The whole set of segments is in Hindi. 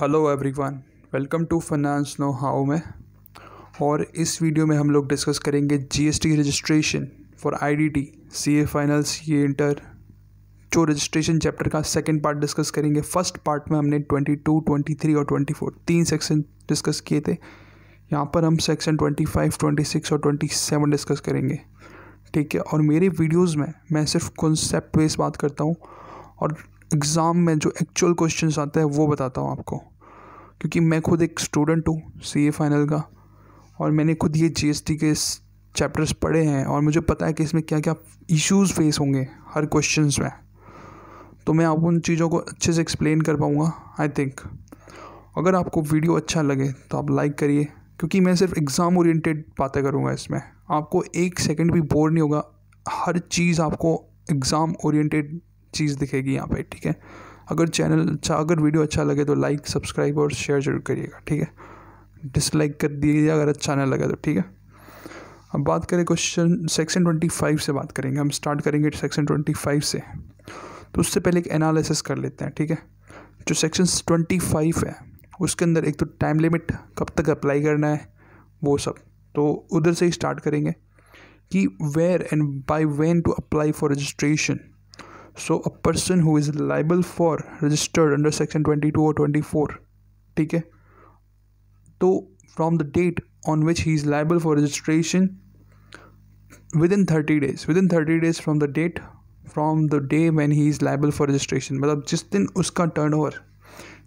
Hello everyone welcome to Finance Know How में और इस वीडियो में हम लोग डिस्कस करेंगे GST registration for IDT CA finals ये इंटर जो रजिस्ट्रेशन चैप्टर का सेकंड पार्ट डिस्कस करेंगे फर्स्ट पार्ट में हमने ट्वेंटी टू ट्वेंटी थ्री और ट्वेंटी फोर तीन सेक्शन डिस्कस किए थे यहाँ पर हम सेक्शन ट्वेंटी सिक्स और सेवन डिस्कस करेंगे ठीक है और मेरे वीडियोज़ में मैं सिर्फ कॉन्सेप्ट बेस बात करता हूँ और एग्ज़ाम में जो एक्चुअल क्वेश्चन आते हैं वो बताता हूँ आपको क्योंकि मैं खुद एक स्टूडेंट हूँ सी फाइनल का और मैंने खुद ये जी के चैप्टर्स पढ़े हैं और मुझे पता है कि इसमें क्या क्या इश्यूज फेस होंगे हर क्वेश्चन में तो मैं आप उन चीज़ों को अच्छे से एक्सप्लेन कर पाऊँगा आई थिंक अगर आपको वीडियो अच्छा लगे तो आप लाइक करिए क्योंकि मैं सिर्फ एग्ज़ाम ओरिएंटेड बातें करूँगा इसमें आपको एक सेकंड भी बोर नहीं होगा हर चीज़ आपको एग्ज़ाम ओरिएंटेड चीज़ दिखेगी यहाँ पे ठीक है अगर चैनल अच्छा अगर वीडियो अच्छा लगे तो लाइक सब्सक्राइब और शेयर जरूर करिएगा ठीक है डिसलाइक कर दीजिए अगर अच्छा ना लगा तो ठीक है अब बात करें क्वेश्चन सेक्शन ट्वेंटी फाइव से बात करेंगे हम स्टार्ट करेंगे सेक्शन ट्वेंटी फाइव से तो उससे पहले एक एनालिसिस कर लेते हैं ठीक है जो सेक्शन ट्वेंटी फाइव है उसके अंदर एक तो टाइम लिमिट कब तक अप्लाई करना है वो सब तो उधर से ही स्टार्ट करेंगे कि where and by when to apply for registration so a person who is liable for registered under section twenty two और ट्वेंटी फोर ठीक है तो from the date on which he is liable for registration within thirty days within thirty days from the date from the day when he is liable for registration मतलब जिस दिन उसका टर्न ओवर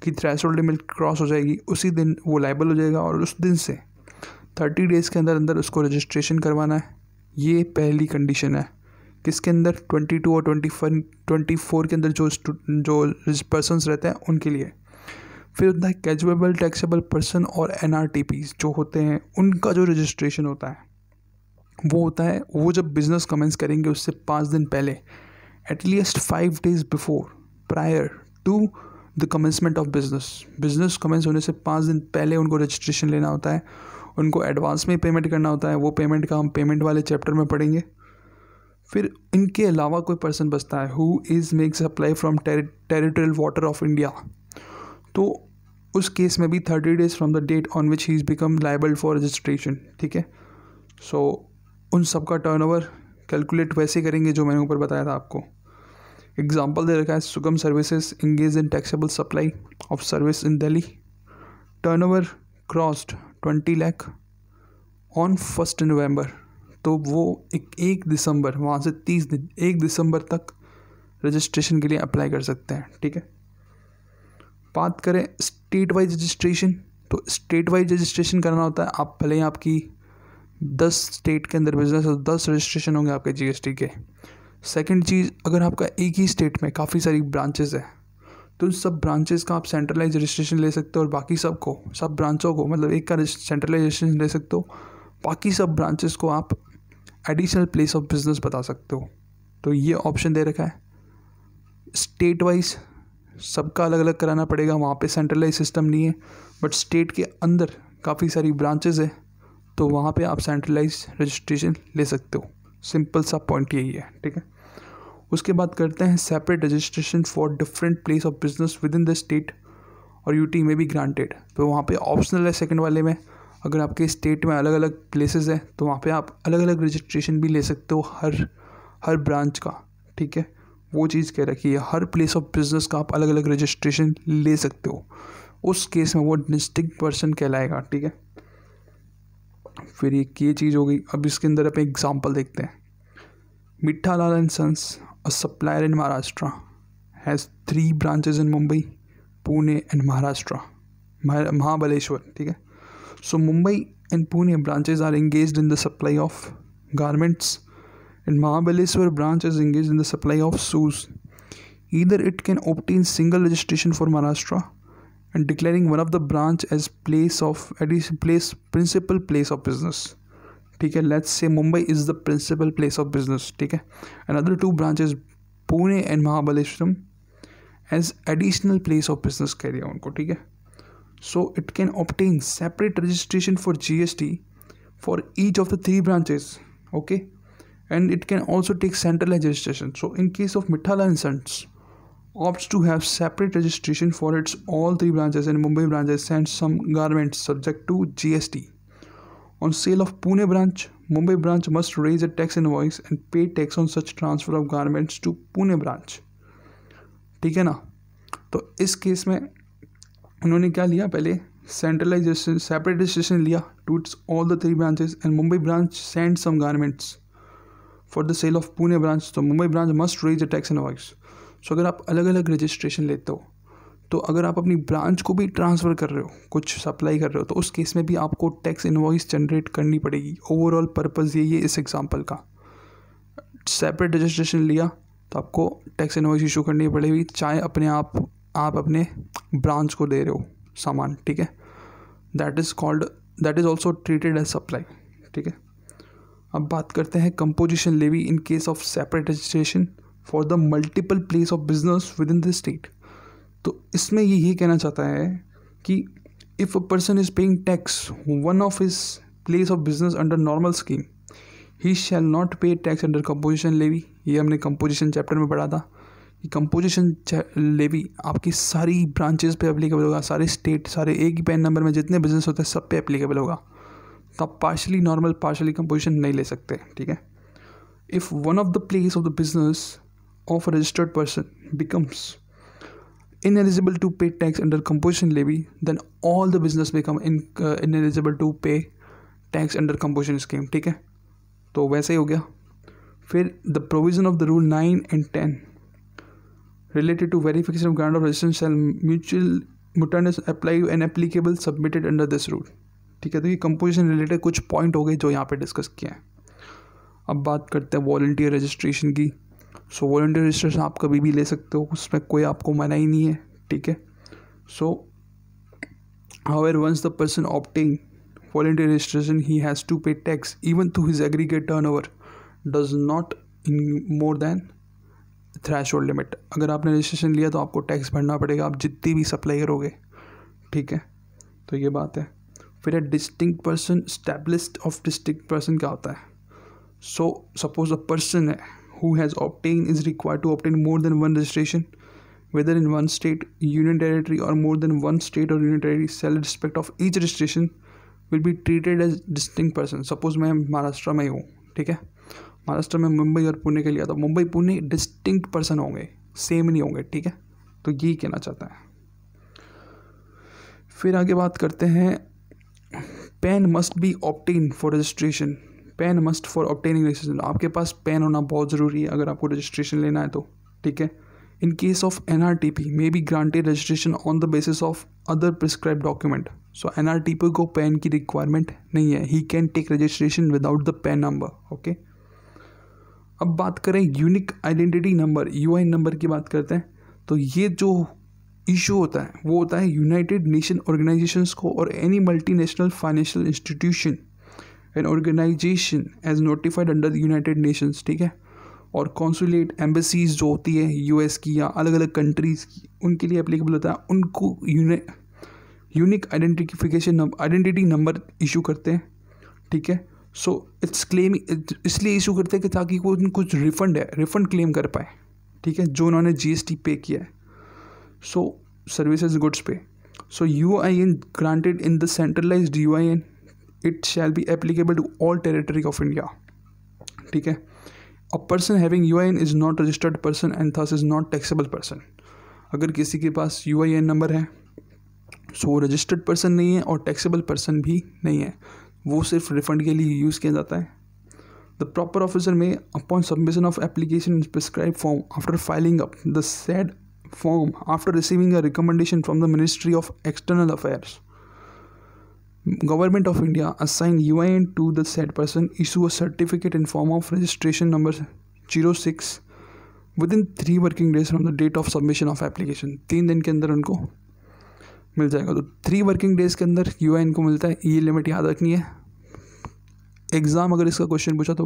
की होल्ड लिमिट क्रॉस हो जाएगी उसी दिन वो लाइबल हो जाएगा और उस दिन से थर्टी डेज़ के अंदर अंदर उसको रजिस्ट्रेशन करवाना है ये पहली कंडीशन है किसके अंदर ट्वेंटी टू और ट्वेंटी फन ट्वेंटी फोर के अंदर जो जो पर्सन रहते हैं उनके लिए फिर होता है कैजुएबल टैक्सेबल पर्सन और एन आर टी पी जो होते हैं उनका जो रजिस्ट्रेशन होता है वो होता है वो जब बिज़नेस कमेंस करेंगे उससे पाँच दिन पहले at least five days before prior to the commencement of business business commence होने से पाँच दिन पहले उनको रजिस्ट्रेशन लेना होता है उनको एडवांस में पेमेंट करना होता है वो पेमेंट का हम पेमेंट वाले चैप्टर में पढ़ेंगे फिर इनके अलावा कोई पर्सन बचता है who is make supply from territorial water of India तो उस केस में भी thirty days from the date on which he is become liable for registration ठीक है सो उन सब का टर्न ओवर कैलकुलेट वैसे करेंगे जो मैंने ऊपर बताया था आपको एग्जाम्पल दे रखा है Sugam services engage in taxable supply of service in Delhi turnover crossed twenty lakh on first November तो वो एक एक दिसंबर वहाँ से तीस दिन एक दिसंबर तक रजिस्ट्रेशन के लिए अप्लाई कर सकते हैं ठीक है बात करें स्टेट वाइज रजिस्ट्रेशन तो स्टेट वाइज रजिस्ट्रेशन करना होता है आप भले ही आपकी दस स्टेट के अंदर बिजनेस है दस रजिस्ट्रेशन होंगे आपके जीएसटी के सेकंड चीज़ अगर आपका एक ही स्टेट में काफ़ी सारी ब्रांचेस है तो उन सब ब्रांचेस का आप सेंट्रलाइज रजिस्ट्रेशन ले सकते हो और बाकी सब को सब ब्रांचों को मतलब एक का सेंट्रलाइज रजिस्ट्रेशन ले सकते हो बाकी सब ब्रांचेस को आप एडिशनल प्लेस ऑफ बिजनेस बता सकते हो तो ये ऑप्शन दे रखा है स्टेट वाइज सबका अलग अलग कराना पड़ेगा वहाँ पे सेंट्रलाइज सिस्टम नहीं है बट स्टेट के अंदर काफ़ी सारी ब्रांचेज है तो वहाँ पे आप सेंट्रलाइज रजिस्ट्रेशन ले सकते हो सिंपल सा पॉइंट यही है ठीक है उसके बाद करते हैं separate registration for different place of business within the state और यूटी में भी ग्रांटेड तो वहाँ पे ऑप्शनल है सेकंड वाले में अगर आपके स्टेट में अलग अलग प्लेसेस हैं तो वहाँ पे आप अलग अलग रजिस्ट्रेशन भी ले सकते हो हर हर ब्रांच का ठीक है वो चीज़ कह रखी है हर प्लेस ऑफ बिजनेस का आप अलग अलग रजिस्ट्रेशन ले सकते हो उस केस में वो डिस्टिंग पर्सन कहलाएगा ठीक है फिर एक ये चीज़ हो गई अब इसके अंदर आप एग्जाम्पल देखते हैं Mitha Lal and sons a supplier in Maharashtra has three branches in Mumbai Pune and Maharashtra Mahabaleshwar ठीक है So, Mumbai and Pune branches are engaged in the supply of garments, and Mahabaleswar branch is engaged in the supply of shoes. Either it can obtain single registration for Maharashtra and declaring one of the branch as place of place principal place of business. Okay, let's say Mumbai is the principal place of business. Okay, another two branches, Pune and Pune as additional place of business. Of business कह so it can obtain separate registration for GST for each of the three branches okay and it can also take central registration so in case of Mithila and Sons opts to have separate registration for its all three branches and Mumbai branches and some garments subject to GST on sale of Pune branch Mumbai branch must raise a tax invoice and pay tax on such transfer of garments to Pune branch ठीक है ना तो इस केस में उन्होंने क्या लिया पहले सेंट्रलाइजेशन सेपरेटाइजेशन लिया to its all the three branches and Mumbai branch send some garments for the sale of Pune branch तो Mumbai branch must raise the tax invoice so अगर आप अलग अलग रजिस्ट्रेशन लेते हो तो अगर आप अपनी ब्रांच को भी ट्रांसफ़र कर रहे हो कुछ सप्लाई कर रहे हो तो उस केस में भी आपको टैक्स इन्वॉइस जनरेट करनी पड़ेगी ओवरऑल पर्पज़ यही है इस एग्ज़ाम्पल का सेपरेट रजिस्ट्रेशन लिया तो आपको टैक्स इन्वॉइस इशू करनी पड़ेगी चाहे अपने आप आप अपने ब्रांच को दे रहे हो सामान ठीक है that is called that is also treated as supply ठीक है अब बात करते हैं composition levy in case of separate registration for the multiple place of business within the state तो इसमें ये ये कहना चाहता है कि if a person is paying tax one of his place of business under normal scheme he shall not pay tax under composition levy ये हमने कंपोजिशन चैप्टर में पढ़ा था ये कंपोजिशन लेवी आपकी सारी ब्रांचेज पे अप्लीकेबल होगा सारे स्टेट सारे एक ही पैन नंबर में जितने बिजनेस होते हैं सब पे अप्लीकेबल होगा तो आप पार्शली नॉर्मल पार्शली कंपोजिशन नहीं ले सकते ठीक है if one of the place of the business of registered person becomes ineligible to pay tax under composition levy then all the business become ineligible to pay tax under composition scheme ठीक है तो वैसे ही हो गया फिर the provision of the rule nine and ten related to verification of ground of residence shall mutual mutandis apply and applicable submitted under this rule ठीक है तो ये कंपोजिशन रिलेटेड कुछ पॉइंट हो गए जो यहाँ पे डिस्कस किए हैं अब बात करते हैं वॉल्टियर रजिस्ट्रेशन की सो वॉल्टियर रजिस्ट्रेशन आप कभी भी ले सकते हो उसमें कोई आपको मना ही नहीं है ठीक है so er once the person opting voluntary registration he has to pay tax even to his aggregate turnover does not in more than threshold limit अगर आपने रजिस्ट्रेशन लिया तो आपको टैक्स भरना पड़ेगा आप जितनी भी सप्लाई करोगे ठीक है तो ये बात है फिर है distinct person established of distinct person क्या होता है सो सपोज अ पर्सन है who has obtain is required to obtain more than one registration whether in one state union territory और मोर देन वन स्टेट और union territory shall respect of each registration will be treated as distinct person suppose मैं महाराष्ट्र में ही हूँ ठीक है महाराष्ट्र में मुंबई और पुणे के लिए तो मुंबई पुणे डिस्टिंक्ट पर्सन होंगे सेम नहीं होंगे ठीक है तो ये कहना चाहता है फिर आगे बात करते हैं PAN must be obtain for registration PAN must for obtaining registration आपके पास पेन होना बहुत ज़रूरी है अगर आपको रजिस्ट्रेशन लेना है तो ठीक है in case of N R T P may be granted registration on the basis of other prescribe document so N R T P को पेन की रिक्वायरमेंट नहीं है he can take registration without the PAN number okay अब बात करें unique identity number U number की बात करते हैं तो ये जो इशू होता है वो होता है यूनाइटेड नेशन ऑर्गेनाइजेशंस को और any multinational financial institution and organisation as notified under United Nations ठीक है और कॉन्सुलेट एम्बेसीज जो होती है यू की या अलग अलग कंट्रीज़ की उनके लिए अप्लीकेबल होता है उनको unique identification identity number issue करते हैं ठीक है सो इट्स क्लेमिंग इसलिए इशू करते हैं कि ताकि वो कुछ रिफंड है रिफंड क्लेम कर पाए ठीक है जो उन्होंने जीएसटी पे किया है सो सर्विसेज गुड्स पे so U I N granted in the centralise U I N it shall be applicable to all territory of India ठीक है a person having U I N is not registered person and thus is not taxable person अगर किसी के पास यू आई एन नंबर है सो वो रजिस्टर्ड पर्सन नहीं है और टैक्सेबल पर्सन भी नहीं है वो सिर्फ रिफंड के लिए यूज़ किया जाता है the proper officer may upon submission of application prescribe form after filing up the said form after receiving a recommendation from the ministry of external affairs government of India assign U I N to the said person issue a certificate in form of registration number zero six within three working days from the date of submission of application तीन दिन के अंदर उनको मिल जाएगा तो थ्री वर्किंग डेज़ के अंदर यू को मिलता है ये e लिमिट याद रखनी है एग्ज़ाम अगर इसका क्वेश्चन पूछा तो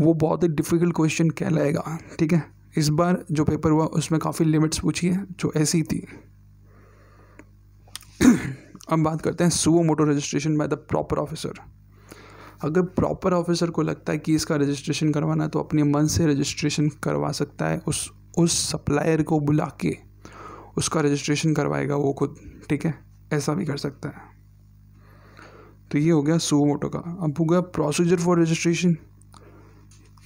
वो बहुत ही डिफ़िकल्ट क्वेश्चन कहलाएगा ठीक है इस बार जो पेपर हुआ उसमें काफ़ी लिमिट्स पूछी है जो ऐसी थी अब बात करते हैं suo motu registration by the proper officer अगर प्रॉपर ऑफिसर को लगता है कि इसका रजिस्ट्रेशन करवाना है तो अपने मन से रजिस्ट्रेशन करवा सकता है उस उस सप्लायर को बुला के उसका रजिस्ट्रेशन करवाएगा वो खुद ठीक है ऐसा भी कर सकता है तो ये हो गया मोटो का अब हो गया प्रोसीजर फॉर रजिस्ट्रेशन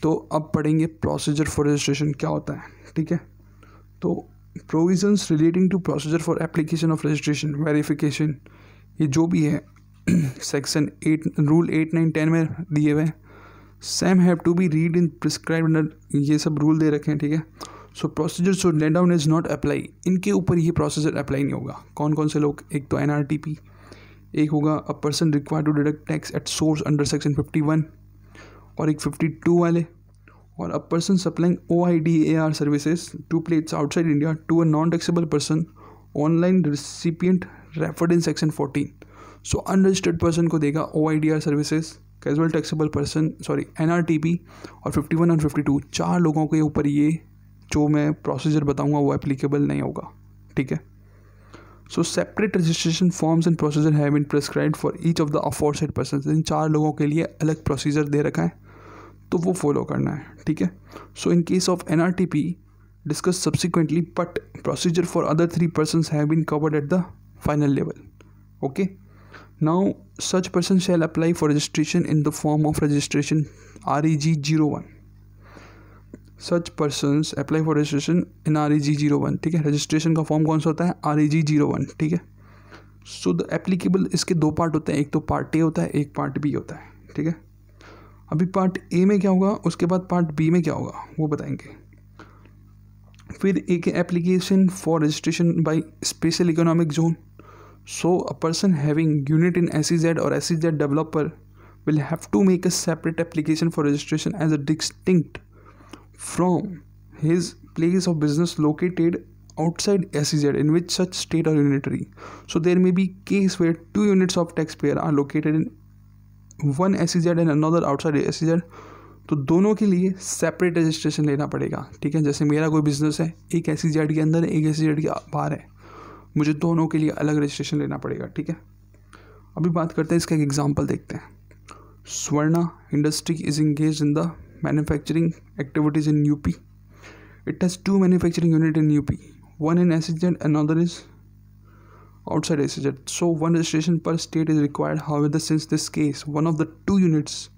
तो अब पढ़ेंगे प्रोसीजर फॉर रजिस्ट्रेशन क्या होता है ठीक है तो provisions relating to procedure for application of registration verification ये जो भी है section eight rule eight nine ten में दिए हुए same have to be read in prescribe ये सब रूल दे रखे हैं ठीक है so procedure so laid down is not apply इनके ऊपर ये प्रोसीजर अप्लाई नहीं होगा कौन कौन से लोग एक तो एन आर टी पी एक होगा a person require to deduct tax at source under section fifty one और एक फिफ्टी टू वाले और a person supplying O I D A R services to plates outside India to a non taxable person online recipient referred in section fourteen so unregistered person को देगा O I D R services casual taxable person sorry N R T P और फिफ्टी वन और फिफ्टी टू चार लोगों के ऊपर ये जो मैं प्रोसीजर बताऊंगा वो एप्लीकेबल नहीं होगा ठीक है so separate registration forms and procedure have been prescribe for each of the aforesaid person in चार लोगों के लिए अलग प्रोसीजर दे रखा है तो वो फॉलो करना है ठीक है so in case of N R T P discuss subsequently but procedure for other three person have been covered at the final level okay now such person shall apply for registration in the form of registration R E G zero one such person apply for registration in R E G zero one ठीक है रजिस्ट्रेशन का फॉर्म कौन सा होता है R E G zero one ठीक है सो द एप्लीकेबल इसके दो पार्ट होते हैं एक तो पार्ट ए होता है एक पार्ट बी होता है ठीक है अभी पार्ट ए में क्या होगा उसके बाद पार्ट बी में क्या होगा वो बताएंगे फिर एक application for registration by special economic zone so a person having unit in S Z और S Z developer will have to make a separate application for registration as a distinct from his place of business located outside SEZ in which such state are unitary. So there may be case where two units of taxpayer are located in one SEZ and another outside SEZ. तो दोनों के लिए सेपरेट रजिस्ट्रेशन लेना पड़ेगा ठीक है जैसे मेरा कोई बिजनेस है एक एस के अंदर एक एस के बाहर है मुझे दोनों के लिए अलग रजिस्ट्रेशन लेना पड़ेगा ठीक है अभी बात करते हैं इसका एक एग्जाम्पल देखते हैं Swarna industry is engage in the manufacturing activities in UP. It has two manufacturing unit in UP, one in SEZ and another is outside SEZ. So one registration per state is required. However, since this case, one of the two units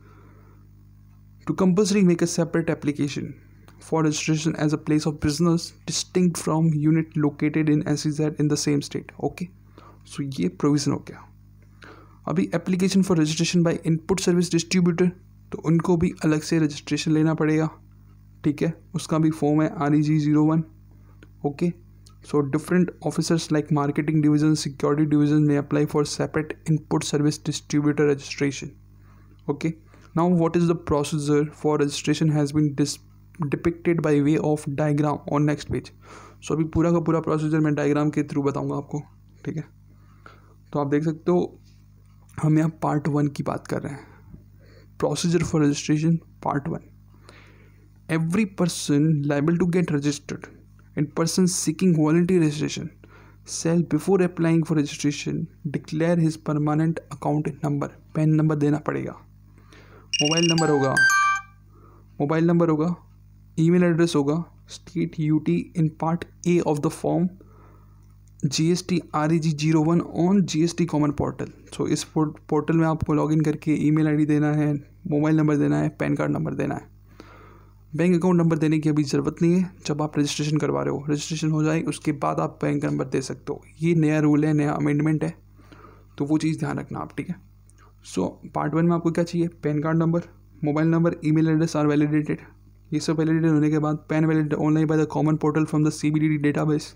to compulsory make a separate application for registration as a place of business distinct from unit located in SEZ in the same state. Okay, so yeah, provision okay. गया. application for registration by input service distributor तो उनको भी अलग से रजिस्ट्रेशन लेना पड़ेगा ठीक है उसका भी फॉर्म है R E G zero one okay so different officers like marketing division security division में apply for separate input service distributor registration okay now what is the procedure for registration has been dis depicted by way of diagram on next page so अभी पूरा का पूरा प्रोसीजर मैं डायग्राम के थ्रू बताऊँगा आपको ठीक है तो आप देख सकते हो हम यहाँ पार्ट वन की बात कर रहे हैं procedure for registration part one every person liable to get registered and person seeking voluntary registration shall before applying for registration declare his permanent account number PAN number देना पड़ेगा मोबाइल नंबर होगा मोबाइल नंबर होगा ईमेल एड्रेस होगा state UT in part A of the form G S T R E G zero one on G S T common portal so इस पोर्टल में आपको लॉग इन करके ई मेल आई डी देना है मोबाइल नंबर देना है पैन कार्ड नंबर देना है बैंक अकाउंट नंबर देने की अभी ज़रूरत नहीं है जब आप रजिस्ट्रेशन करवा रहे हो रजिस्ट्रेशन हो जाए उसके बाद आप बैंक नंबर दे सकते हो ये नया रूल है नया अमेंडमेंट है तो वो चीज़ ध्यान रखना आप ठीक है सो पार्ट वन में आपको क्या चाहिए PAN card number mobile number email address are validated ये सब वैलिडेटेड होने के बाद PAN validate online by the common portal from the C B D database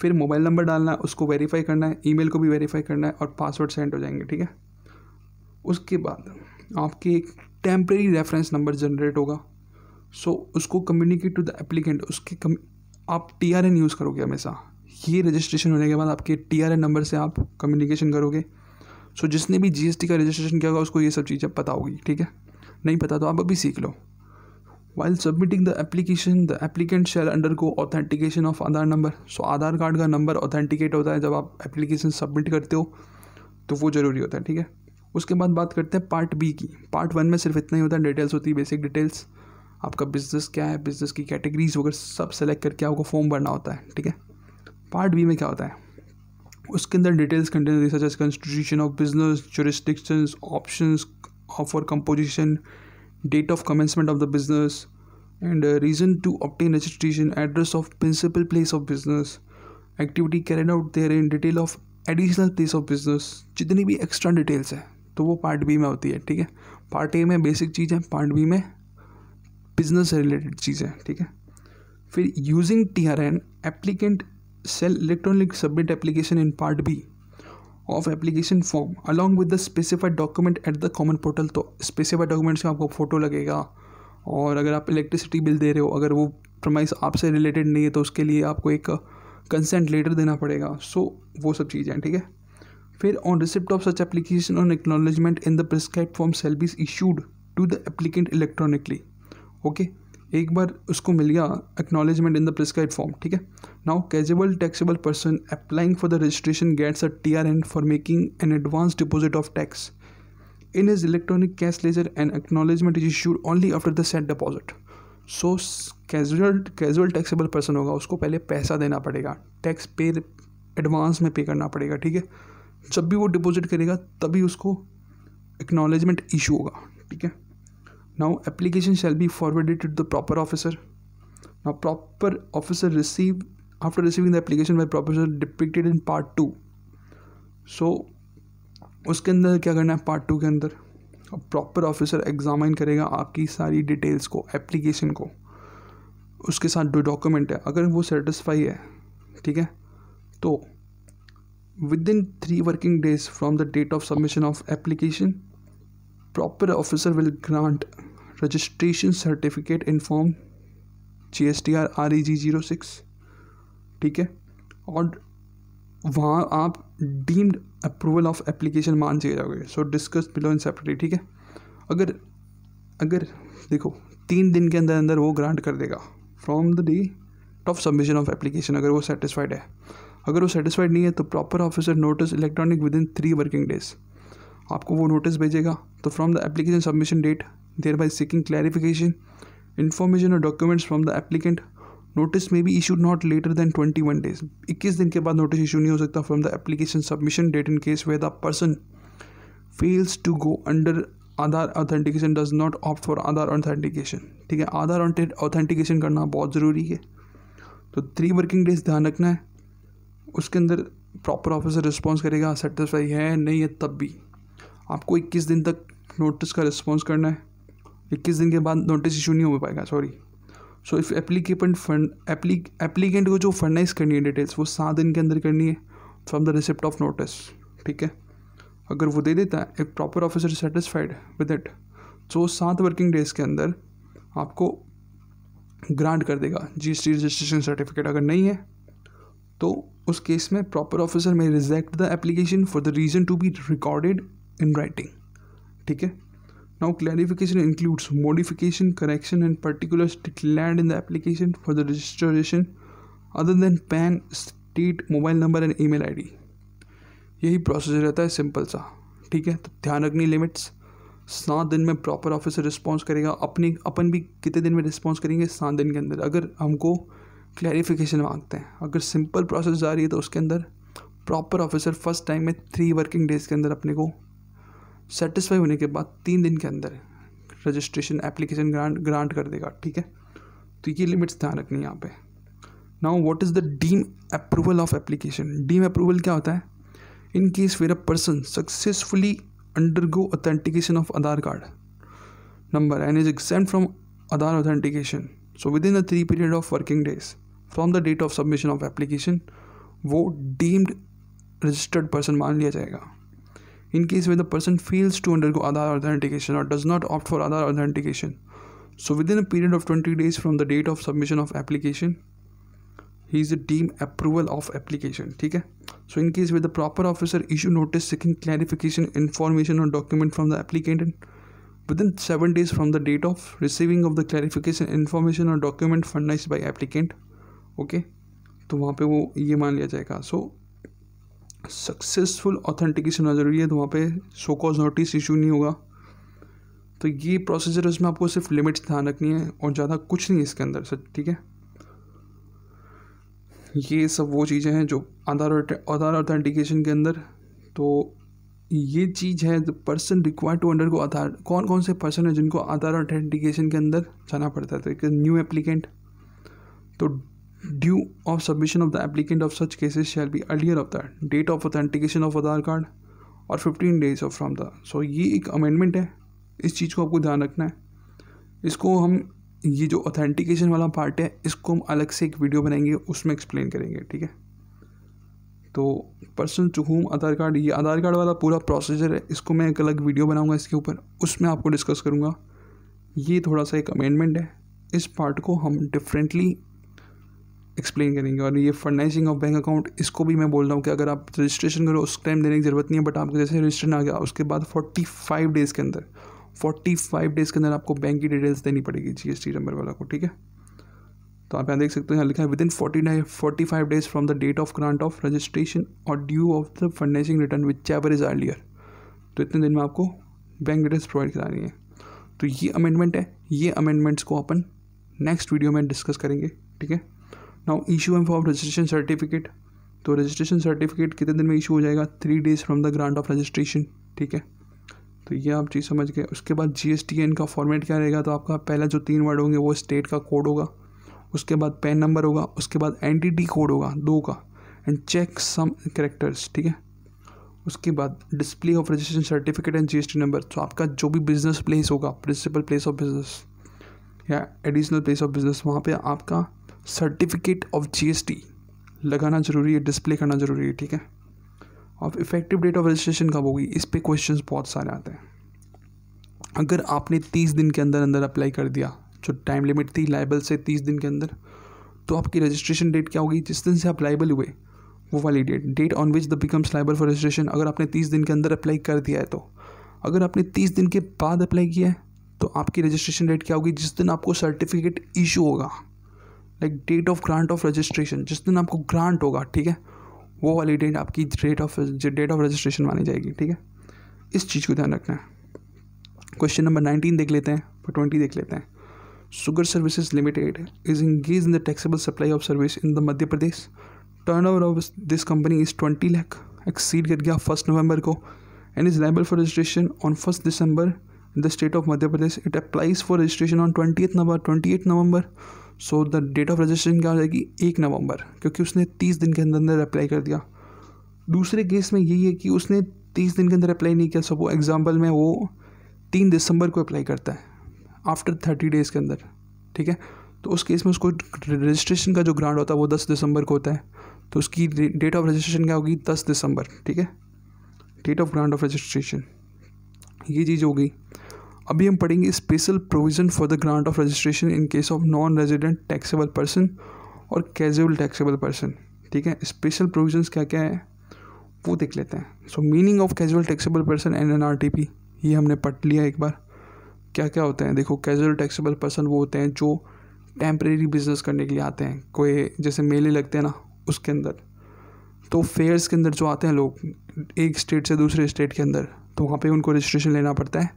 फिर मोबाइल नंबर डालना है उसको वेरीफाई करना है ईमेल को भी वेरीफाई करना है और पासवर्ड सेंड हो जाएंगे ठीक है उसके बाद आपके एक टेम्प्रेरी रेफरेंस नंबर जनरेट होगा सो so, उसको कम्युनिकेट टू द एप्लीकेंट उसके कम आप टी आर एन यूज़ करोगे हमेशा ये रजिस्ट्रेशन होने के बाद आपके टी आर एन नंबर से आप कम्युनिकेशन करोगे सो so, जिसने भी जी एस टी का रजिस्ट्रेशन किया होगा उसको ये सब चीज़ें पता होगी ठीक है नहीं पता तो आप अभी सीख लो while submitting the application the applicant shall undergo authentication of Aadhaar number so Aadhaar card का नंबर authenticate होता है जब आप application submit करते हो तो वो ज़रूरी होता है ठीक है उसके बाद बात करते हैं पार्ट बी की पार्ट वन में सिर्फ इतना ही होता है डिटेल्स होती है बेसिक डिटेल्स आपका बिजनेस क्या है बिजनेस की कैटेगरीज वगैरह सब सेलेक्ट करके आपको फॉर्म भरना होता है ठीक है पार्ट बी में क्या होता है उसके अंदर details contain such as constitution of business jurisdictions options offer composition date of commencement of the business and uh, reason to obtain registration address of principal place of business activity carried out there in detail of additional place of business जितनी भी एक्स्ट्रा डिटेल्स है तो वो पार्ट बी में होती है ठीक है पार्ट ए में बेसिक चीज़ है पार्ट बी में बिजनेस से रिलेटेड चीज़ है ठीक है फिर using T R N applicant shall electronic submit application in part B of application form along with the specified document at the common portal तो स्पेसिफाइड डॉक्यूमेंट्स में आपको फ़ोटो लगेगा और अगर आप इलेक्ट्रिसिटी बिल दे रहे हो अगर वो प्रमाइस आपसे रिलेटेड नहीं है तो उसके लिए आपको एक कंसेंट लेटर देना पड़ेगा सो so, वो सब चीज़ें ठीक है फिर on receipt of such application on acknowledgement in the prescribe form shall issued to the applicant electronically okay एक बार उसको मिल गया acknowledgement in the prescribe form ठीक है now casual taxable person applying for the registration gets a T R N for making an advance deposit of tax in his electronic cash ledger and acknowledgement is issued only after the said deposit so casual casual taxable person होगा उसको पहले पैसा देना पड़ेगा टैक्स पे एडवांस में पे करना पड़ेगा ठीक है जब भी वो डिपॉजिट करेगा तभी उसको एक्नॉलेजमेंट इशू होगा ठीक है Now application shall be forwarded to the proper officer. Now proper officer receive after receiving the application by proper officer depicted in part 2 so, उसके अंदर क्या करना है पार्ट टू के अंदर प्रॉपर ऑफिसर एग्जामिन करेगा आपकी सारी डिटेल्स को एप्लीकेशन को उसके साथ जो डॉक्यूमेंट है अगर वो सेटिस्फाई है ठीक है तो within three working days from the date of submission of application proper officer will grant registration certificate in form G S T R R E G zero six ठीक है और वहाँ आप डीम्ड अप्रूवल ऑफ एप्लीकेशन मान के जाओगे so discuss below in separately ठीक है अगर अगर देखो तीन दिन के अंदर अंदर वो ग्रांट कर देगा from the day of submission of application अगर वो सेटिस्फाइड है अगर वो सेटिस्फाइड नहीं है तो proper officer notice electronic within three working days आपको वो नोटिस भेजेगा तो from the application submission date thereby seeking clarification, information or documents from the applicant. Notice may be issue not later than twenty one days इक्कीस दिन के बाद नोटिस इशू नहीं हो सकता from the application submission date in case where the person fails to go under Aadhaar authentication does not opt for Aadhaar authentication ठीक है आधार ऑथेंटिकेशन करना बहुत ज़रूरी है तो थ्री वर्किंग डेज ध्यान रखना है उसके अंदर प्रॉपर ऑफिसर रिस्पॉन्स करेगा सेटिस्फाई है नहीं है तब भी आपको इक्कीस दिन तक नोटिस का रिस्पॉन्स करना है इक्कीस दिन के बाद नोटिस इशू नहीं हो पाएगा sorry so if applicant fund applicant को जो फंड करनी है डिटेल्स वो सात दिन के अंदर करनी है from the receipt of notice ठीक है अगर वो दे देता है एक proper officer satisfied with it तो सात वर्किंग डेज के अंदर आपको ग्रांट कर देगा G S T registration certificate अगर नहीं है तो उस केस में proper officer may reject the application for the reason to be recorded in writing ठीक है Now clarification includes modification, correction and particulars declared in the application for the registration other than PAN, state, mobile number and email ID. यही प्रोसेस रहता है सिंपल सा ठीक है तो ध्यान रखनी लिमिट्स सात दिन में प्रॉपर ऑफिसर रिस्पॉन्स करेगा अपने अपन भी कितने दिन में रिस्पॉन्स करेंगे सात दिन के अंदर अगर हमको क्लैरिफिकेशन मांगते हैं अगर सिंपल प्रोसेस जा रही है तो उसके अंदर प्रॉपर ऑफिसर फर्स्ट टाइम में थ्री वर्किंग डेज़ के अंदर अपने को सेटिस्फाई होने के बाद तीन दिन के अंदर रजिस्ट्रेशन एप्लीकेशन ग्रांट ग्रांट कर देगा ठीक है तो ये लिमिट्स ध्यान रखनी है यहाँ पे now what is the deem approval of application deem approval क्या होता है in case where a person successfully undergo authentication of Aadhaar card number and is exempt from Aadhaar authentication so within the three period of working days from the date of submission of application वो डीम्ड रजिस्टर्ड पर्सन मान लिया जाएगा in case where the person fails to undergo Aadhaar authentication or does not opt for Aadhaar authentication. So within a period of 20 days from the date of submission of application, he is deemed approval of application. Okay? So in case where the proper officer issue notice seeking clarification, information or document from the applicant within 7 days from the date of receiving of the clarification information or document furnished by applicant okay तो वहाँ पे वो ये मान लिया जाएगा सो सक्सेसफुल ऑथेंटिकेशन होना जरूरी है तो वहाँ पे शो कॉज नोटिस इशू नहीं होगा तो ये प्रोसीजर उसमें आपको सिर्फ लिमिट्स ध्यान रखनी है और ज़्यादा कुछ नहीं इसके अंदर सर ठीक है ये सब वो चीज़ें हैं जो आधार आधार ऑथेंटिकेशन के अंदर तो ये चीज़ है the person required to undergo Aadhaar कौन कौन से पर्सन है जिनको आधार ऑथेंटिकेशन के अंदर जाना पड़ता है तो एक न्यू एप्लीकेंट तो due of submission of the applicant of such cases shall be earlier of the date of authentication of Aadhaar card और fifteen days of from the so ये एक अमेंडमेंट है इस चीज़ को आपको ध्यान रखना है इसको हम ये जो ऑथेंटिकेशन वाला पार्ट है इसको हम अलग से एक वीडियो बनाएंगे उसमें एक्सप्लेन करेंगे ठीक है तो person to whom Aadhaar card ये आधार कार्ड वाला पूरा प्रोसीजर है इसको मैं एक अलग वीडियो बनाऊंगा इसके ऊपर उसमें आपको डिस्कस करूँगा ये थोड़ा सा एक अमेंडमेंट है इस पार्ट को हम डिफरेंटली एक्सप्लेन करेंगे और ये फंडाइजिंग ऑफ बैंक अकाउंट इसको भी मैं बोल रहा हूँ कि अगर आप रजिस्ट्रेशन करो उस टाइम देने की ज़रूरत नहीं है बट आपको जैसे रजिस्ट्रेशन आ गया उसके बाद फोर्टी फाइव डेज़ के अंदर फोर्टी फाइव डेज़ के अंदर आपको बैंक की डिटेल्स देनी पड़ेगी जी एस टी नंबर वाला को ठीक है तो आप यहाँ देख सकते हो यहाँ लिखा है within forty nine forty five days from the date of grant of registration और due of the furnishing return whichever is earlier तो इतने दिन में आपको बैंक डिटेल्स प्रोवाइड करानी है तो ये अमेंडमेंट है ये अमेंडमेंट्स को अपन नेक्स्ट वीडियो में डिस्कस करेंगे ठीक है now issuance for registration certificate तो रजिस्ट्रेशन सर्टिफिकेट कितने दिन में इशू हो जाएगा three days from the grant of registration ठीक है तो ये आप चीज़ समझ गए उसके बाद जी एस टी एन का फॉर्मेट क्या रहेगा तो आपका पहला जो तीन वर्ड होंगे वो स्टेट का कोड होगा उसके बाद पैन नंबर होगा उसके बाद टी कोड होगा दो का एंड चेक सम करेक्टर्स ठीक है उसके बाद display of registration certificate and T number तो आपका जो भी बिजनेस प्लेस होगा प्रिंसिपल प्लेस ऑफ बिजनेस या एडिशनल प्लेस ऑफ बिजनेस वहाँ पे आपका सर्टिफिकेट ऑफ जीएसटी लगाना ज़रूरी है डिस्प्ले करना ज़रूरी है ठीक है अब इफेक्टिव डेट ऑफ रजिस्ट्रेशन कब होगी इस पर क्वेश्चन बहुत सारे आते हैं अगर आपने तीस दिन के अंदर अंदर अप्लाई कर दिया जो टाइम लिमिट थी लाइबल से तीस दिन के अंदर तो आपकी रजिस्ट्रेशन डेट क्या होगी जिस दिन से आप लाइबल हुए वो वाली date date on which the becomes liable for registration अगर आपने तीस दिन के अंदर अप्लाई कर दिया है तो अगर आपने तीस दिन के बाद अप्लाई किया है तो आपकी रजिस्ट्रेशन डेट क्या होगी जिस दिन आपको सर्टिफिकेट इशू होगा like date of grant of registration जिस दिन आपको ग्रांट होगा ठीक है वो वाली डेट आपकी date of date of registration मानी जाएगी ठीक है इस चीज़ को ध्यान रखना है क्वेश्चन नंबर नाइनटीन देख लेते हैं फिर ट्वेंटी देख लेते हैं sugar services limited is engage in the taxable supply of service in the Madhya Pradesh turnover of this company is twenty lakh exceed कर गया फर्स्ट नवंबर को and is liable for registration on first December in the state of Madhya Pradesh it applies for registration on twenty November twenty eight November so the date of registration क्या हो जाएगी एक नवंबर क्योंकि उसने तीस दिन के अंदर अंदर अप्लाई कर दिया दूसरे केस में यही है कि उसने तीस दिन के अंदर अप्लाई नहीं किया सपोज एग्जाम्पल में वो तीन दिसंबर को अप्लाई करता है आफ्टर थर्टी डेज़ के अंदर ठीक है तो उस केस में उसको रजिस्ट्रेशन का जो ग्रांड होता है वो दस दिसंबर को होता है तो उसकी डेट ऑफ रजिस्ट्रेशन क्या होगी दस दिसंबर ठीक है date of grant of registration ये चीज़ हो गई अभी हम पढ़ेंगे special provision for the grant of registration in case of non resident taxable person और कैजुअल टैक्सेबल पर्सन ठीक है स्पेशल प्रोविजन क्या क्या है वो देख लेते हैं so meaning of casual taxable person and N R T P ये हमने पढ़ लिया एक बार क्या क्या होते हैं देखो कैजुअल टैक्सेबल पर्सन वो होते हैं जो टेम्प्रेरी बिजनेस करने के लिए आते हैं कोई जैसे मेले लगते हैं ना उसके अंदर तो फेयर्स के अंदर जो आते हैं लोग एक स्टेट से दूसरे स्टेट के अंदर तो वहाँ पे उनको रजिस्ट्रेशन लेना पड़ता है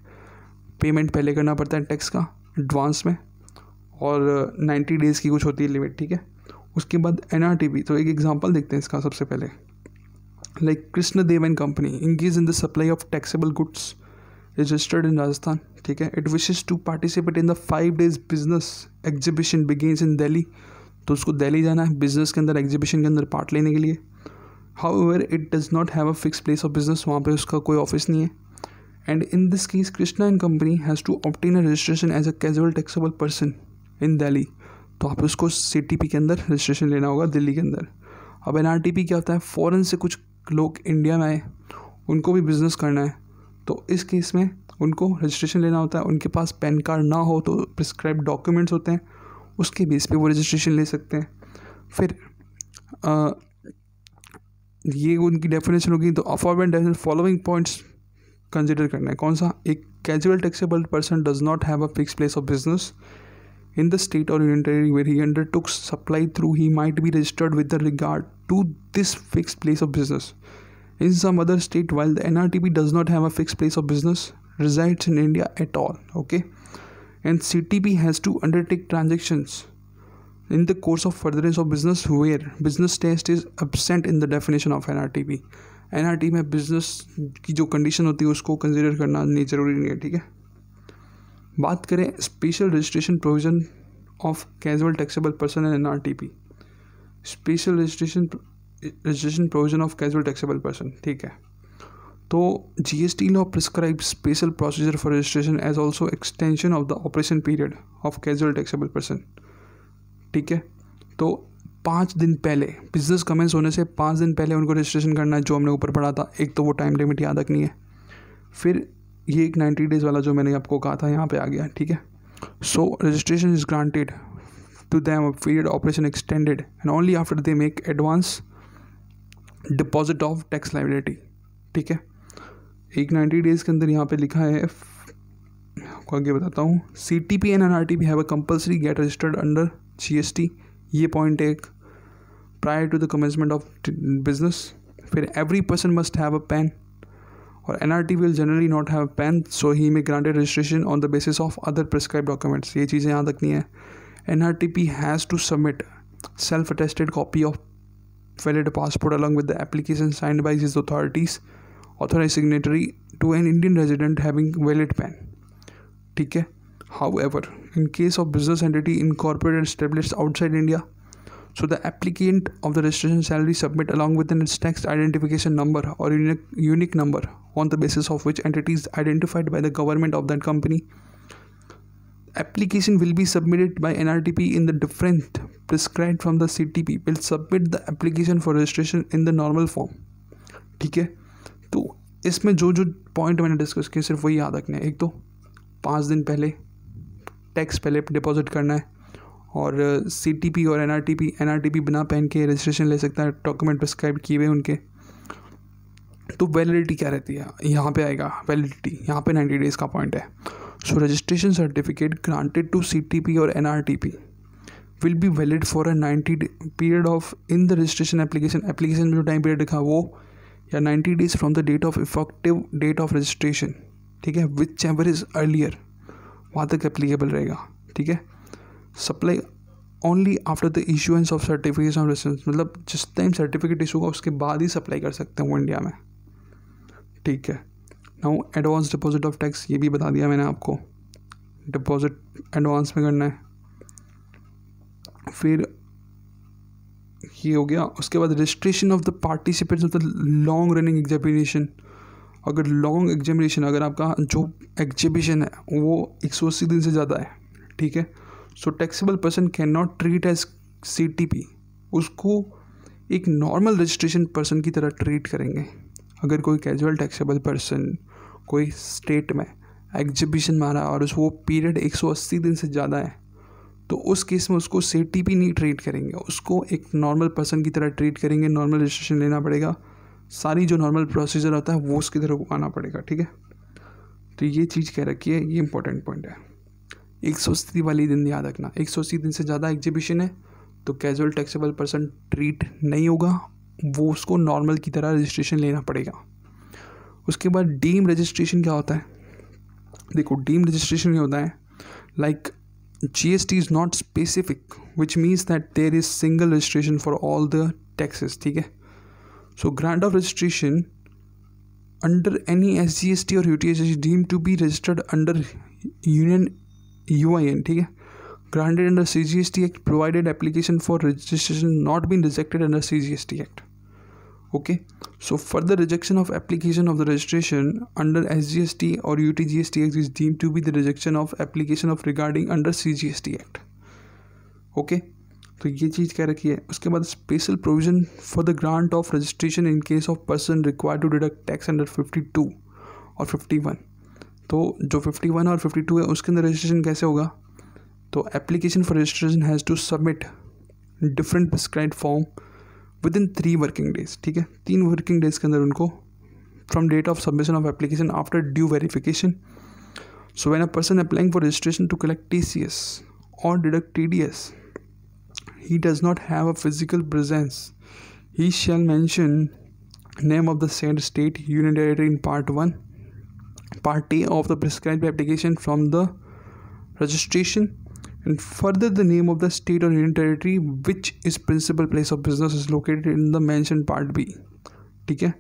पेमेंट पहले करना पड़ता है टैक्स का एडवांस में और नाइन्टी डेज़ की कुछ होती है लिमिट ठीक है उसके बाद एन आर टी बी तो एक एग्जाम्पल देखते हैं इसका सबसे पहले like Krishna Dev and company engaged in the supply of taxable goods registered in Rajasthan ठीक है it wishes to participate in the five days business exhibition begins in Delhi तो उसको दिल्ली जाना है बिजनेस के अंदर एग्जीबिशन के अंदर पार्ट लेने के लिए however it does not have a fix place of business वहाँ पर उसका कोई ऑफिस नहीं है and in this case Krishna and company has to obtain a registration as a casual taxable person in Delhi तो आप उसको सी के अंदर रजिस्ट्रेशन लेना होगा दिल्ली के अंदर अब एन क्या होता है फ़ौरन से कुछ लोग इंडिया में आए उनको भी बिज़नेस करना है तो इस केस में उनको रजिस्ट्रेशन लेना होता है उनके पास पैन कार्ड ना हो तो प्रिस्क्राइब डॉक्यूमेंट्स होते हैं उसके बेस पे वो रजिस्ट्रेशन ले सकते हैं फिर आ, ये उनकी डेफिनेशन होगी तो aforementioned definition following points Considered. करना है कौन सा एक casual taxable person does not have a fix in the state or union territory where he undertook supply through he might be registered with regard to this fixed place of business in some other state while the NRTB does not have a fixed place of business resides in india at all okay and ctp has to undertake transactions in the course of furtherance of business where business test is absent in the definition of NRTB. एन में बिज़नेस की जो कंडीशन होती है उसको कंसिडर करना नहीं ज़रूरी नहीं है ठीक है बात करें special registration provision of casual taxable person and N R T P special registration registration provision of casual taxable person ठीक है तो G S T law prescribe special procedure for registration as also extension of the operation period of casual taxable person ठीक है तो पाँच दिन पहले बिजनेस कमेंस होने से पाँच दिन पहले उनको रजिस्ट्रेशन करना है जो हमने ऊपर पढ़ा था एक तो वो टाइम लिमिट याद रखनी है फिर ये एक नाइन्टी डेज़ वाला जो मैंने आपको कहा था यहाँ पे आ गया ठीक है so registration is granted to them period operation extended and only after they make advance deposit of tax liability ठीक है एक नाइन्टी डेज़ के अंदर यहाँ पे लिखा है आपको आगे बताता हूँ C T P and N R T P have a compulsory get registered under G S T ये पॉइंट एक prior to the commencement of business फिर every person must have a PAN और N R T will generally not have PAN so he may granted registration on the basis of other prescribe documents ये चीज़ें यहाँ तक नहीं है N R T P has to submit self attested copy of valid passport along with the application signed by his authorities authorise signatory to an Indian resident having valid PAN ठीक है however in case of business entity incorporated and established outside India. So the applicant of the registration salary submit along with its tax identification number or unique, unique number on the basis of which entity is identified by the government of that company. Application will be submitted by NRTP in the different prescribed from the CTP. Will submit the application for registration in the normal form. ठीक है तो इसमें जो जो पॉइंट मैंने डिस्कस किए सिर्फ वही याद रखने हैं एक तो पाँच दिन पहले टैक्स पहले डिपॉजिट करना है और सी टी पी और N R T P N R T P बिना पहन के रजिस्ट्रेशन ले सकता है डॉक्यूमेंट प्रिस्क्राइब किए हुए उनके तो वैलिडिटी क्या रहती है यहाँ पे आएगा वैलिडिटी यहाँ पे नाइन्टी डेज़ का पॉइंट है so registration certificate granted to C T P और N R T P will be valid for a ninety period of in the registration application application में जो टाइम पीरियड लिखा वो या ninety days from the date of effective date of registration ठीक है विच चैम्बर इज़ अर्लियर वहाँ तक एप्लीकेबल रहेगा ठीक है supply only after the issuance of certificate of residence मतलब जिस टाइम सर्टिफिकेट इशू होगा उसके बाद ही सप्लाई कर सकते हैं वो इंडिया में ठीक है now advance deposit of tax ये भी बता दिया मैंने आपको डिपॉजिट एडवांस में करना है फिर ये हो गया उसके बाद registration of the participants of the long running examination अगर लॉन्ग एग्जामिनेशन अगर आपका जो एग्जिबिशन है वो एक सौ अस्सी दिन से ज़्यादा है ठीक है so taxable person can not treat as C T P उसको एक नॉर्मल रजिस्ट्रेशन पर्सन की तरह ट्रीट करेंगे अगर कोई कैजुअल टैक्सेबल पर्सन कोई स्टेट में एग्जिबिशन मारा और उस वो पीरियड 180 दिन से ज़्यादा है तो उस केस में उसको सी टी पी नहीं ट्रीट करेंगे उसको एक नॉर्मल पर्सन की तरह ट्रीट करेंगे नॉर्मल रजिस्ट्रेशन लेना पड़ेगा सारी जो नॉर्मल प्रोसीजर होता है वो उसकी को आना पड़ेगा ठीक है तो ये चीज़ कह रखी है ये इंपॉर्टेंट पॉइंट है एक सौ अस्सी वाली दिन याद रखना एक सौ अस्सी दिन से ज़्यादा एग्जीबिशन है तो कैजुअल टैक्सेबल पर्सन ट्रीट नहीं होगा वो उसको नॉर्मल की तरह रजिस्ट्रेशन लेना पड़ेगा उसके बाद डीम रजिस्ट्रेशन क्या होता है देखो डीम रजिस्ट्रेशन क्या होता है like G S T is not specific which means that there is single registration for all the taxes ठीक है So grant of registration under any SGST or UTGST is deemed to be registered under Union UIN. Okay. granted under CGST Act provided application for registration not been rejected under CGST Act. Okay, so further rejection of application of the registration under SGST or UTGST Act is deemed to be the rejection of application of regarding under CGST Act. Okay. तो ये चीज़ कह रखी है उसके बाद special provision for the grant of registration in case of person require to deduct tax under fifty two और फिफ्टी वन तो जो फिफ्टी वन और फिफ्टी टू है उसके अंदर रजिस्ट्रेशन कैसे होगा तो application for registration has to submit different prescribe form within three working days ठीक है तीन वर्किंग डेज के अंदर उनको from date of submission of application after due verification so when a person applying for registration to collect T C S और deduct T D S he does not have a physical presence. He shall mention name of the said state unitary in part 1 party of the prescribed application from the registration and further the name of the state or union territory which is principal place of business is located in the mentioned part b okay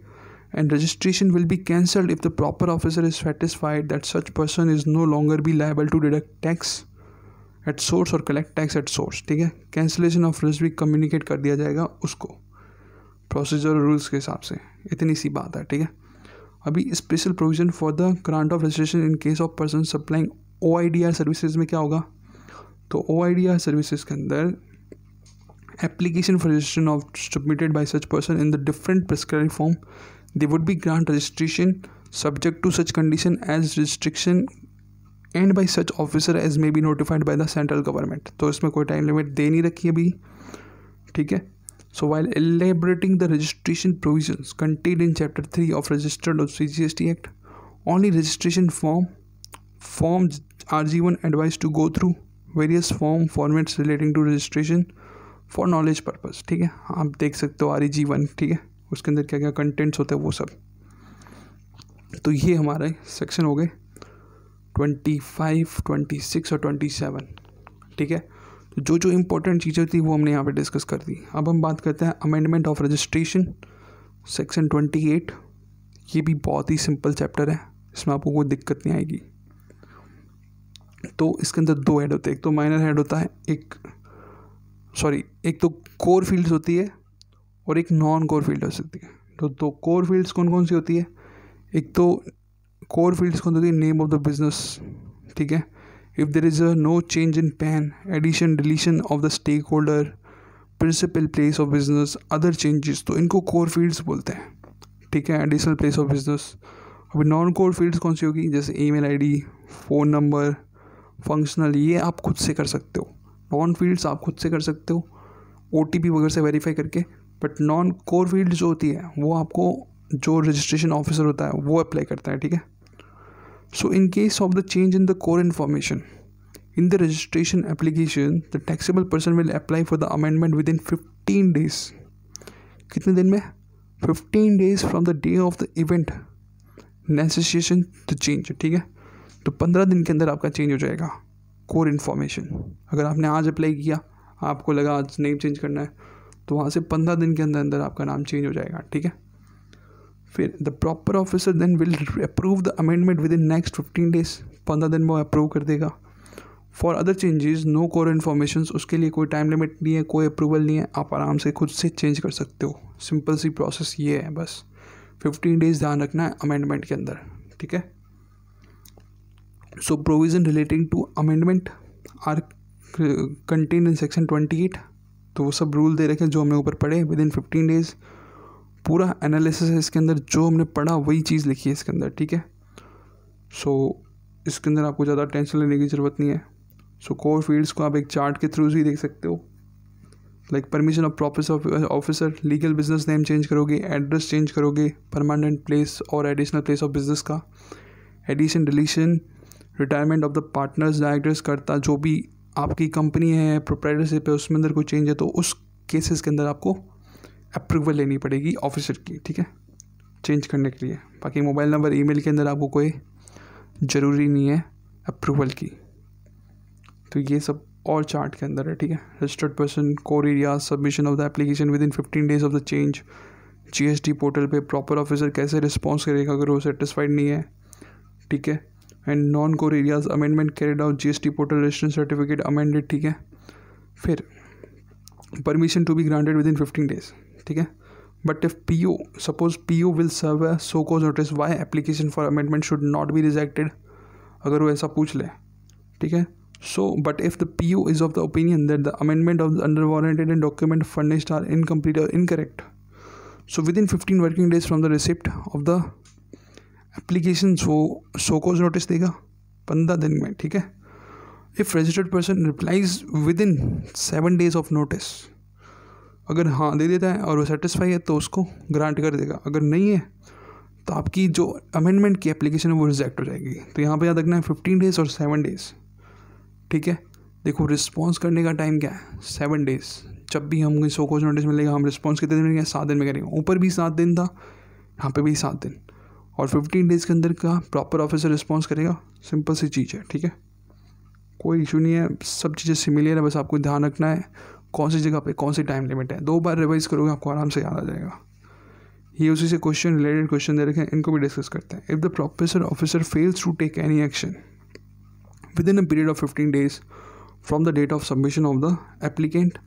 and registration will be cancelled if the proper officer is satisfied that such person is no longer be liable to deduct tax at source और कलेक्ट टैक्स एट सोर्स ठीक है कैंसिलेशन ऑफ रिस्क भी कम्युनिकेट कर दिया जाएगा उसको प्रोसीजर रूल्स के हिसाब से इतनी सी बात है ठीक है अभी special provision for the grant of registration in case of person supplying O I D R services में क्या होगा तो O I D R services के अंदर application for registration of submitted by such person in the different prescribe form they would be grant registration subject to such condition as restriction and by such officer as may be notified by the central government तो इसमें कोई टाइम लिमिट दे नहीं रखी अभी ठीक है so while elaborating the registration provision contained in chapter three of registered of C G S T act registration form form R G one advise to go through various form formats relating to registration for knowledge purpose ठीक है आप देख सकते हो आर जी जीवन ठीक है उसके अंदर क्या क्या कंटेंट्स होते हैं वो सब तो ये हमारे सेक्शन हो गए ट्वेंटी फाइव ट्वेंटी सिक्स और ट्वेंटी सेवन ठीक है तो जो जो इंपॉर्टेंट चीज़ें थी वो हमने यहाँ पे डिस्कस कर दी अब हम बात करते हैं amendment of registration section twenty eight ये भी बहुत ही सिंपल चैप्टर है इसमें आपको कोई दिक्कत नहीं आएगी तो इसके अंदर दो हेड होते हैं एक तो माइनर हेड होता है एक सॉरी एक तो कोर फील्ड्स होती है और एक नॉन कोर फील्ड हो सकती है तो दो कोर फील्ड्स कौन कौन सी होती है एक तो core field is going to be name of the business ठीक है if there is a no change in PAN, addition, deletion of the stakeholder, principal place of business, other changes तो इनको core fields बोलते हैं ठीक है additional place of business अभी नॉन कोर फील्ड्स कौन सी होगी जैसे email ID, phone number functional ये आप खुद से कर सकते हो नॉन फील्ड्स आप खुद से कर सकते हो ओ वगैरह से वेरीफाई करके बट नॉन कोर फील्ड जो होती है वो आपको जो रजिस्ट्रेशन ऑफिसर होता है वो अप्लाई करता है ठीक है So in case of the change in the core information, in the registration application, the taxable person will apply for the amendment within 15 days. कितने दिन में 15 days from the day of the event necessitation the change ठीक है तो 15 दिन के अंदर आपका चेंज हो जाएगा कोर इन्फॉर्मेशन अगर आपने आज अप्लाई किया आपको लगा आज नेम चेंज करना है तो वहाँ से 15 दिन के अंदर अंदर आपका नाम चेंज हो जाएगा ठीक है फिर the proper officer then will approve the amendment within next fifteen days पंद्रह दिन में वो अप्रूव कर देगा for other changes no core information उसके लिए कोई टाइम लिमिट नहीं है कोई अप्रूवल नहीं है आप आराम से खुद से चेंज कर सकते हो सिंपल सी प्रोसेस ये है बस फिफ्टीन डेज ध्यान रखना है अमेंडमेंट के अंदर ठीक है so provision relating to amendment are contain in section twenty eight तो वो सब रूल दे रखे हैं जो हमने ऊपर पढ़े विद इन फिफ्टीन डेज़ पूरा एनालिसिस है इसके अंदर जो हमने पढ़ा वही चीज़ लिखी है इसके अंदर ठीक है सो so, इसके अंदर आपको ज़्यादा टेंशन लेने की ज़रूरत नहीं है सो कोर फील्ड्स को आप एक चार्ट के थ्रू ही देख सकते हो like permission of professor officer legal business name change करोगे एड्रेस चेंज करोगे परमानेंट प्लेस और एडिशनल प्लेस ऑफ बिजनेस का addition deletion retirement of the partners directors करता जो भी आपकी कंपनी है प्रोप्राइटरशिप है उसमें अंदर कोई चेंज है तो उस केसेस के अंदर आपको अप्रूवल लेनी पड़ेगी ऑफिसर की ठीक है चेंज करने के लिए बाकी मोबाइल नंबर ईमेल के अंदर आपको कोई ज़रूरी नहीं है अप्रूवल की तो ये सब और चार्ट के अंदर है ठीक है registered person core area submission of the application within fifteen days of the change GST portal पे प्रॉपर ऑफिसर कैसे रिस्पॉन्स करेगा अगर वो सेटिस्फाइड नहीं है ठीक है and non core areas amendment carried out the portal registration certificate amended ठीक है फिर permission to be granted within fifteen days ठीक है but if P U suppose P U will serve a so cause notice why application for amendment should not be rejected अगर वो ऐसा पूछ ले ठीक है so but if the P U is of the opinion that the amendment of the under warranted and document furnished are incomplete और incorrect so within fifteen working days from the receipt of the application so so cause notice देगा पंद्रह दिन में ठीक है if registered person replies within seven days of notice अगर हाँ दे देता है और वो सेटिस्फाई है तो उसको ग्रांट कर देगा अगर नहीं है तो आपकी जो अमेंडमेंट की एप्लीकेशन है वो रिजेक्ट हो जाएगी तो यहाँ पर याद रखना है फिफ्टीन डेज़ और सेवन डेज़ ठीक है देखो रिस्पॉन्स करने का टाइम क्या है सेवन डेज़ जब भी हमको सो कोच नोटिस मिलेगा हम रिस्पॉन्स कितने दिन में सात दिन में करेंगे ऊपर भी सात दिन था यहाँ पे भी सात दिन और फिफ्टीन डेज़ के अंदर का प्रॉपर ऑफिसर रिस्पॉन्स करेगा सिंपल सी चीज़ है ठीक है कोई इशू नहीं है सब चीज़ें सिमिलियर है बस आपको ध्यान रखना है कौन सी जगह पे कौन सी टाइम लिमिट है दो बार रिवाइज करोगे आपको आराम से याद आ जाएगा ये उसी से क्वेश्चन रिलेटेड क्वेश्चन दे रखे हैं इनको भी डिस्कस करते हैं if the professor officer fails to take any action within a period of fifteen days from the date of submission of the applicant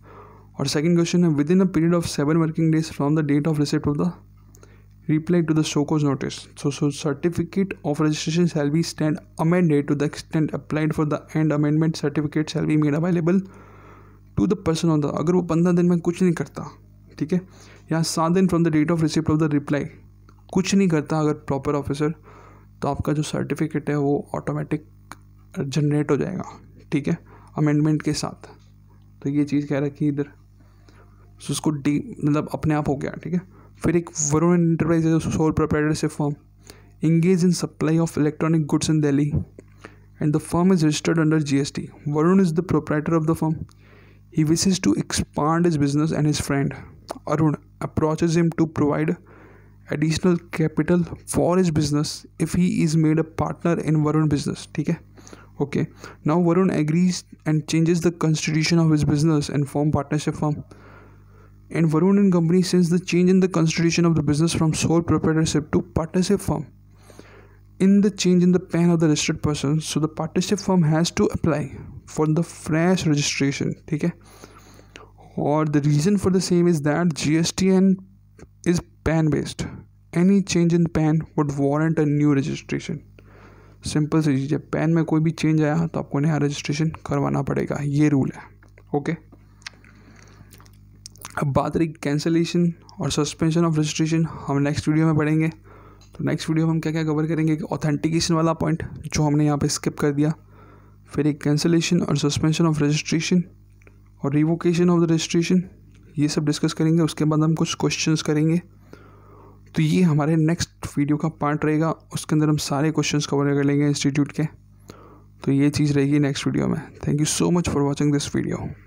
और सेकेंड क्वेश्चन है within a period of seven working days from the date of receipt of the to the show cause notice so so certificate of registration shall be stand amended to the extend applied for the and amendment certificate cell be made available to the person on the अगर वो पंद्रह दिन में कुछ नहीं करता ठीक है या सात दिन from the date of receipt of the reply कुछ नहीं करता अगर प्रॉपर ऑफिसर तो आपका जो सर्टिफिकेट है वो ऑटोमेटिक जनरेट हो जाएगा ठीक है अमेंडमेंट के साथ तो ये चीज़ कह रहा है कि इधर सो तो उसको डी मतलब अपने आप हो गया ठीक है फिर एक वरुण इंटरप्राइज है सोल से form engaged in supply of electronic goods in Delhi and the firm is registered under G S T Varun is the proprietor of the firm He wishes to expand his business and his friend Arun approaches him to provide additional capital for his business if he is made a partner in Varun business. Okay? okay. Now Varun agrees and changes the constitution of his business and form partnership firm. And Varun and company sends the change in the constitution of the business from sole proprietorship to partnership firm. in the change in the pen of the registered person so the partnership firm has to apply for the fresh registration okay or the reason for the same is that GSTN is PAN based any change in PAN would warrant a new registration simple सी चीज़ है पैन में कोई भी चेंज आया तो आपको नया रजिस्ट्रेशन करवाना पड़ेगा ये रूल है ओके अब बात रही कैंसिलेशन और सस्पेंशन ऑफ रजिस्ट्रेशन हम नेक्स्ट वीडियो में पढ़ेंगे तो नेक्स्ट वीडियो में हम क्या क्या कवर करेंगे एक ऑथेंटिकेशन वाला पॉइंट जो हमने यहाँ पे स्किप कर दिया फिर एक कैंसिलेशन और सस्पेंशन ऑफ रजिस्ट्रेशन और रिवोकेशन ऑफ द रजिस्ट्रेशन ये सब डिस्कस करेंगे उसके बाद हम कुछ क्वेश्चंस करेंगे तो ये हमारे नेक्स्ट वीडियो का पार्ट रहेगा उसके अंदर हम सारे क्वेश्चन कवर कर लेंगे इंस्टीट्यूट के तो ये चीज़ रहेगी नेक्स्ट वीडियो में thank you so much for watching this video